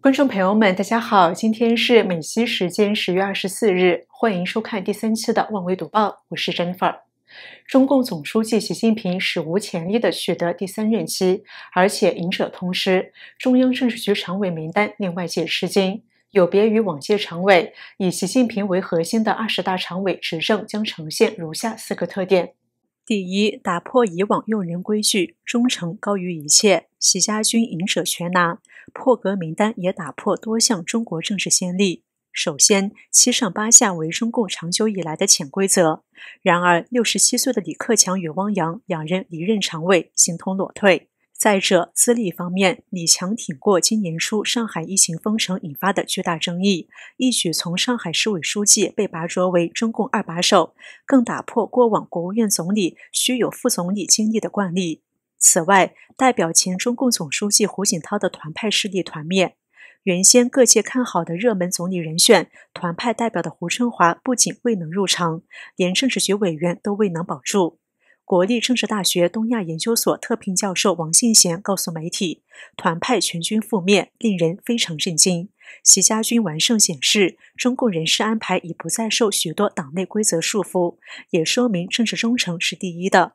观众朋友们，大家好！今天是美西时间十月二十四日，欢迎收看第三期的《万维读报》。我是 Jennifer。中共总书记习近平史无前例的取得第三任期，而且赢者通吃，中央政治局常委名单令外界吃惊。有别于往届常委，以习近平为核心的二十大常委执政将呈现如下四个特点：第一，打破以往用人规矩，忠诚高于一切，习家军赢者全拿，破格名单也打破多项中国政治先例。首先，七上八下为中共长久以来的潜规则，然而六十七岁的李克强与汪洋两人离任常委，形同裸退。再者，资历方面，李强挺过今年初上海疫情封城引发的巨大争议，一举从上海市委书记被拔擢为中共二把手，更打破过往国务院总理需有副总理经历的惯例。此外，代表前中共总书记胡锦涛的团派势力团灭，原先各界看好的热门总理人选团派代表的胡春华不仅未能入常，连政治局委员都未能保住。国立政治大学东亚研究所特聘教授王信贤告诉媒体，团派全军覆灭令人非常震惊。习家军完胜显示，中共人事安排已不再受许多党内规则束缚，也说明政治忠诚是第一的。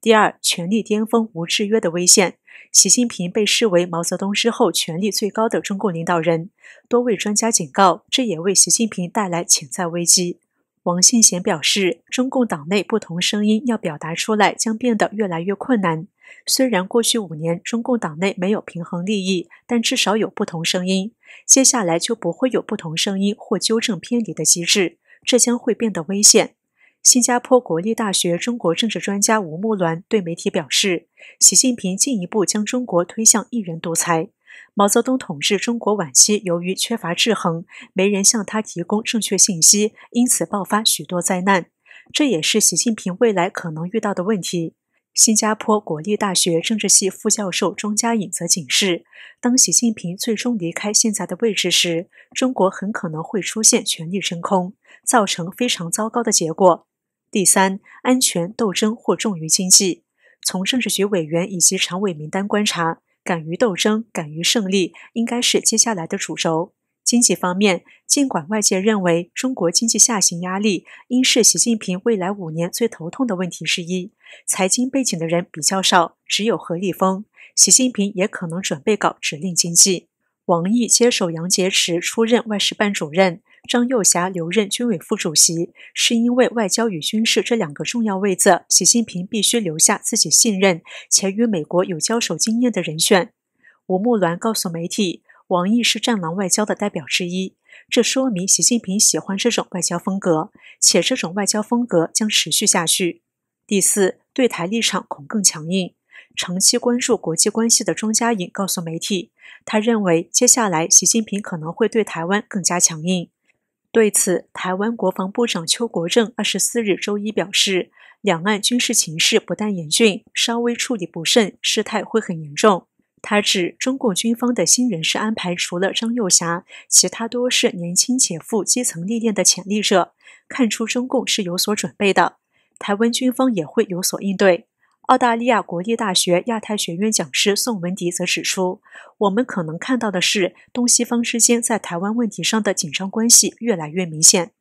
第二，权力巅峰无制约的危险。习近平被视为毛泽东之后权力最高的中共领导人，多位专家警告，这也为习近平带来潜在危机。王信贤表示，中共党内不同声音要表达出来，将变得越来越困难。虽然过去五年中共党内没有平衡利益，但至少有不同声音。接下来就不会有不同声音或纠正偏离的机制，这将会变得危险。新加坡国立大学中国政治专家吴木銮对媒体表示，习近平进一步将中国推向一人独裁。毛泽东统治中国晚期，由于缺乏制衡，没人向他提供正确信息，因此爆发许多灾难。这也是习近平未来可能遇到的问题。新加坡国立大学政治系副教授庄家颖则警示：当习近平最终离开现在的位置时，中国很可能会出现权力真空，造成非常糟糕的结果。第三，安全斗争或重于经济。从政治局委员以及常委名单观察。敢于斗争，敢于胜利，应该是接下来的主轴。经济方面，尽管外界认为中国经济下行压力应是习近平未来五年最头痛的问题之一，财经背景的人比较少，只有何立峰。习近平也可能准备搞指令经济。王毅接手杨洁篪出任外事办主任。张幼霞留任军委副主席，是因为外交与军事这两个重要位置，习近平必须留下自己信任且与美国有交手经验的人选。吴木銮告诉媒体，王毅是“战狼外交”的代表之一，这说明习近平喜欢这种外交风格，且这种外交风格将持续下去。第四，对台立场恐更强硬。长期关注国际关系的钟嘉颖告诉媒体，他认为接下来习近平可能会对台湾更加强硬。对此，台湾国防部长邱国正二十四日周一表示，两岸军事情势不但严峻，稍微处理不慎，事态会很严重。他指，中共军方的新人事安排除了张幼霞，其他多是年轻且富基层历练的潜力者，看出中共是有所准备的，台湾军方也会有所应对。澳大利亚国立大学亚太学院讲师宋文迪则指出，我们可能看到的是东西方之间在台湾问题上的紧张关系越来越明显。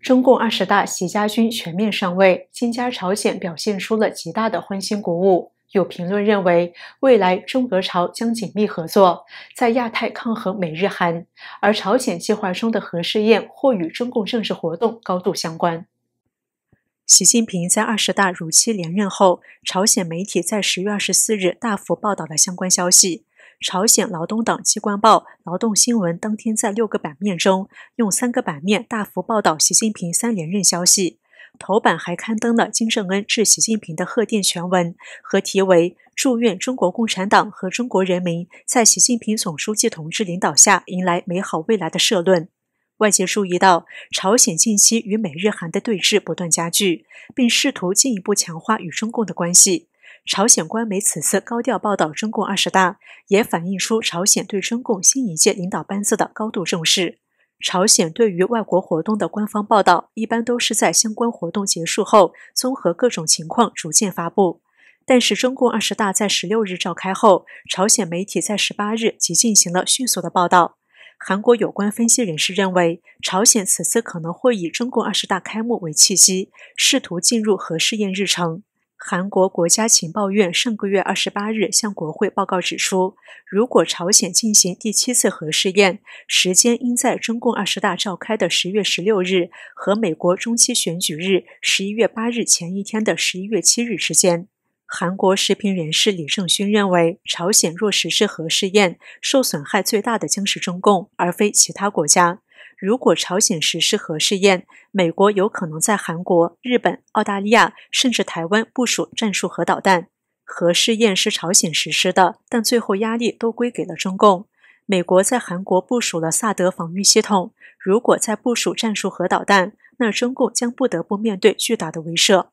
中共二十大，习家军全面上位，新加朝鲜表现出了极大的欢欣鼓舞。有评论认为，未来中俄朝将紧密合作，在亚太抗衡美日韩，而朝鲜计划中的核试验或与中共政治活动高度相关。习近平在二十大如期连任后，朝鲜媒体在十月二十四日大幅报道了相关消息。朝鲜劳动党机关报《劳动新闻》当天在六个版面中用三个版面大幅报道习近平三连任消息，头版还刊登了金正恩致习近平的贺电全文和题为“祝愿中国共产党和中国人民在习近平总书记同志领导下迎来美好未来”的社论。外界注意到，朝鲜近期与美日韩的对峙不断加剧，并试图进一步强化与中共的关系。朝鲜官媒此次高调报道中共二十大，也反映出朝鲜对中共新一届领导班子的高度重视。朝鲜对于外国活动的官方报道，一般都是在相关活动结束后，综合各种情况逐渐发布。但是，中共二十大在十六日召开后，朝鲜媒体在十八日即进行了迅速的报道。韩国有关分析人士认为，朝鲜此次可能会以中共二十大开幕为契机，试图进入核试验日程。韩国国家情报院上个月二十八日向国会报告指出，如果朝鲜进行第七次核试验，时间应在中共二十大召开的十月十六日和美国中期选举日十一月八日前一天的十一月七日之间。韩国时评人士李正勋认为，朝鲜若实施核试验，受损害最大的将是中共，而非其他国家。如果朝鲜实施核试验，美国有可能在韩国、日本、澳大利亚甚至台湾部署战术核导弹。核试验是朝鲜实施的，但最后压力都归给了中共。美国在韩国部署了萨德防御系统，如果再部署战术核导弹，那中共将不得不面对巨大的威慑。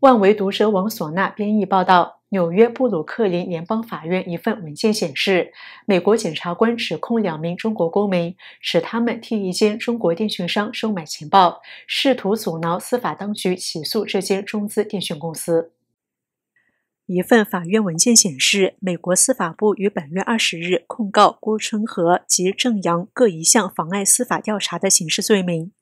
万维读者王索纳编译报道：纽约布鲁克林联邦法院一份文件显示，美国检察官指控两名中国公民，使他们替一间中国电讯商收买情报，试图阻挠司法当局起诉这间中资电讯公司。一份法院文件显示，美国司法部于本月二十日控告郭春和及郑阳各一项妨碍司法调查的刑事罪名。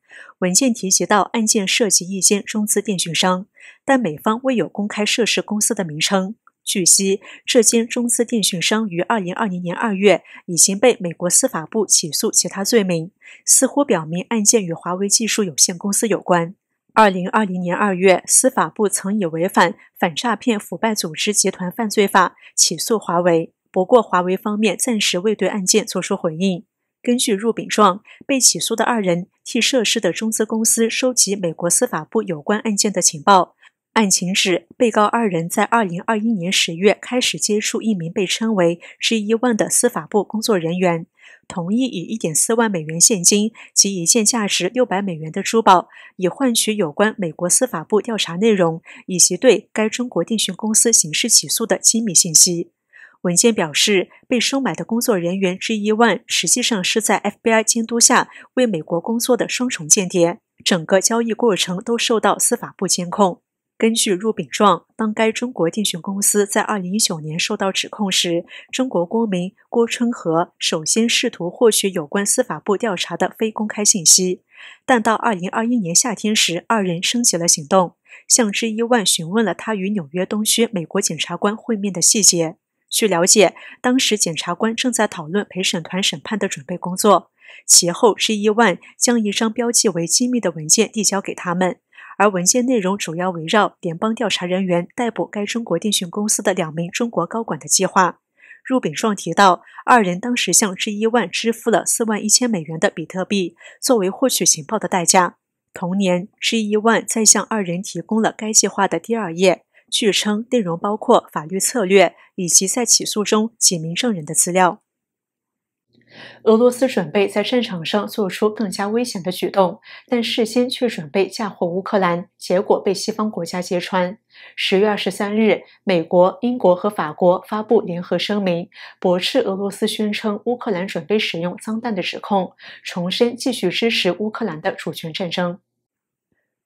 文件提及到案件涉及一间中资电讯商，但美方未有公开涉事公司的名称。据悉，这间中资电讯商于二零二零年二月已经被美国司法部起诉其他罪名，似乎表明案件与华为技术有限公司有关。二零二零年二月，司法部曾以违反《反诈骗腐败组织集团犯罪法》起诉华为，不过华为方面暂时未对案件作出回应。根据入禀状，被起诉的二人替涉事的中资公司收集美国司法部有关案件的情报。案情指，被告二人在二零二一年十月开始接触一名被称为 G 一万的司法部工作人员，同意以一点四万美元现金及一件价值六百美元的珠宝，以换取有关美国司法部调查内容以及对该中国电信公司刑事起诉的机密信息。文件表示，被收买的工作人员之一万实际上是在 FBI 监督下为美国工作的双重间谍，整个交易过程都受到司法部监控。根据入禀状，当该中国电讯公司在2019年受到指控时，中国公民郭春和首先试图获取有关司法部调查的非公开信息，但到2021年夏天时，二人升级了行动，向之一万询问了他与纽约东区美国检察官会面的细节。据了解，当时检察官正在讨论陪审团审判的准备工作。其后，是伊万将一张标记为机密的文件递交给他们，而文件内容主要围绕联邦调查人员逮捕该中国电信公司的两名中国高管的计划。入禀状提到，二人当时向 g 伊万支付了四万一千美元的比特币，作为获取情报的代价。同年，g 伊万再向二人提供了该计划的第二页。据称，内容包括法律策略以及在起诉中几名证人的资料。俄罗斯准备在战场上做出更加危险的举动，但事先却准备嫁祸乌克兰，结果被西方国家揭穿。十月二十三日，美国、英国和法国发布联合声明，驳斥俄罗斯宣称乌克兰准备使用脏弹的指控，重申继续支持乌克兰的主权战争。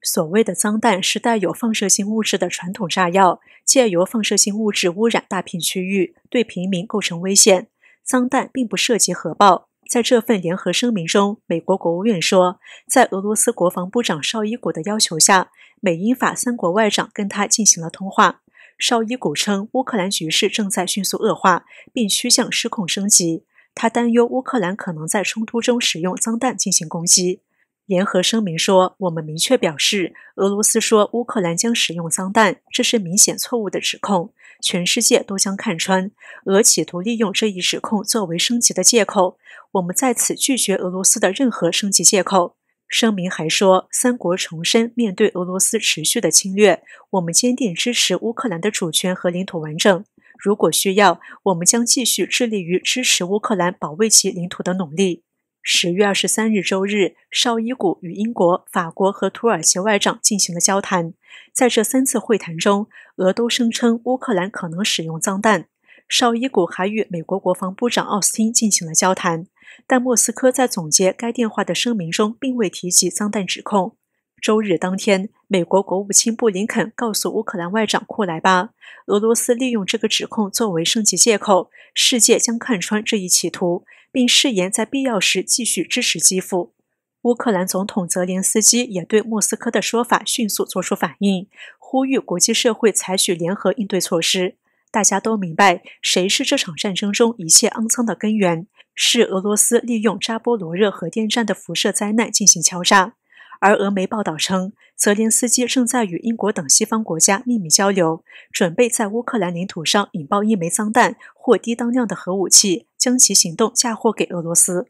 所谓的脏弹是带有放射性物质的传统炸药，借由放射性物质污染大片区域，对平民构成危险。脏弹并不涉及核爆。在这份联合声明中，美国国务院说，在俄罗斯国防部长绍伊古的要求下，美英法三国外长跟他进行了通话。绍伊古称，乌克兰局势正在迅速恶化，并趋向失控升级。他担忧乌克兰可能在冲突中使用脏弹进行攻击。联合声明说：“我们明确表示，俄罗斯说乌克兰将使用脏弹，这是明显错误的指控。全世界都将看穿，俄企图利用这一指控作为升级的借口。我们在此拒绝俄罗斯的任何升级借口。”声明还说，三国重申，面对俄罗斯持续的侵略，我们坚定支持乌克兰的主权和领土完整。如果需要，我们将继续致力于支持乌克兰保卫其领土的努力。十月二十三日周日，绍伊古与英国、法国和土耳其外长进行了交谈。在这三次会谈中，俄都声称乌克兰可能使用脏弹。绍伊古还与美国国防部长奥斯汀进行了交谈，但莫斯科在总结该电话的声明中并未提及脏弹指控。周日当天，美国国务卿布林肯告诉乌克兰外长库莱巴，俄罗斯利用这个指控作为升级借口，世界将看穿这一企图。并誓言在必要时继续支持基辅。乌克兰总统泽连斯基也对莫斯科的说法迅速作出反应，呼吁国际社会采取联合应对措施。大家都明白，谁是这场战争中一切肮脏的根源？是俄罗斯利用扎波罗热核电站的辐射灾难进行敲诈。而俄媒报道称。泽连斯基正在与英国等西方国家秘密交流，准备在乌克兰领土上引爆一枚脏弹或低当量的核武器，将其行动嫁祸给俄罗斯。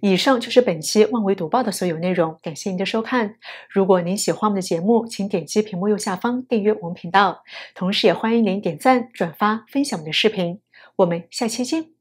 以上就是本期万维读报的所有内容，感谢您的收看。如果您喜欢我们的节目，请点击屏幕右下方订阅我们频道，同时也欢迎您点赞、转发、分享我们的视频。我们下期见。